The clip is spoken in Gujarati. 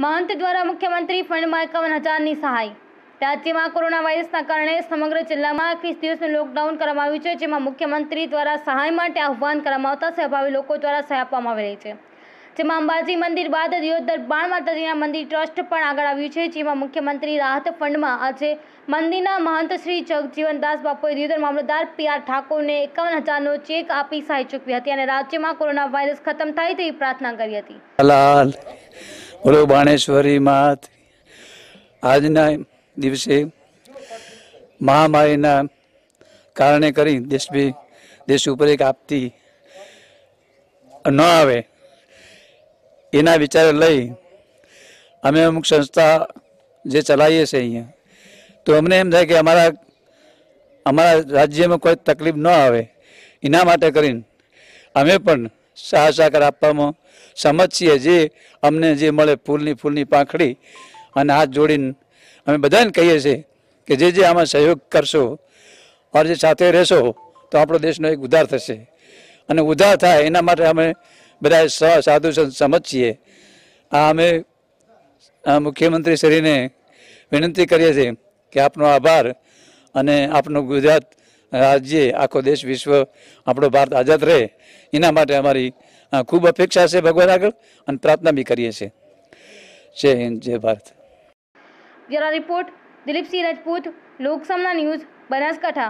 મહંત દ્વારા મુખ્યમંત્રી ફંડમાં એકાવન હજારની સહાય રાજ્યમાં કોરોના વાયરસના કારણે સમગ્ર જિલ્લામાં એકવીસ દિવસનું લોકડાઉન કરવામાં આવ્યું છે જેમાં મુખ્યમંત્રી દ્વારા સહાય માટે આહ્વાન કરવામાં આવતા સહભાવી લોકો દ્વારા સહાય આપવામાં આવી રહી છે જેમાં અંબાજી મંદિર બાદ દિયોદર બાણ માતાજીના મંદિર ટ્રસ્ટ પણ આગળ આવ્યું છે જેમાં મુખ્યમંત્રી રાહત ફંડમાં આજે મંદિરના મહંત શ્રી જગજીવનદાસ બાપુએ દિયોદર મામલતદાર પી આર ઠાકોરને એકાવન હજારનો ચેક આપી સહાય ચૂકવી હતી અને રાજ્યમાં કોરોના વાયરસ ખતમ થાય તેવી પ્રાર્થના કરી હતી બોલો બાણેશ્વરી માત આજના દિવસે મહામારીના કારણે કરી દેશ બી દેશ ઉપર એક આપતી ન આવે એના વિચાર લઈ અમે અમુક સંસ્થા જે ચલાવીએ છીએ અહીંયા તો અમને એમ થાય કે અમારા અમારા રાજ્યમાં કોઈ તકલીફ ન આવે એના માટે કરીને અમે પણ સહાય આપવામાં સમજ છીએ જે અમને જે મળે ફૂલની ફૂલની પાંખડી અને હાથ જોડીને અમે બધાને કહીએ છીએ કે જે જે આમાં સહયોગ કરશો ઓર જે સાથે રહેશો તો આપણો દેશનો એક ઉધાર થશે અને ઉધાર થાય એના માટે અમે બધા સાધુ સંત છીએ આ અમે મુખ્યમંત્રી શ્રીને વિનંતી કરીએ છીએ કે આપનો આભાર અને આપનું ગુજરાત રાજ્ય આખો દેશ વિશ્વ આપણો ભારત આઝાદ રહે એના માટે અમારી ખૂબ અપેક્ષા છે ભગવાન આગળ અને પ્રાર્થના બી કરીએ છીએ જય હિન્દ જય ભારત જરા રિપોર્ટ દિલીપસિંહ રાજપૂત લોકસમના ન્યૂઝ બનાસકાંઠા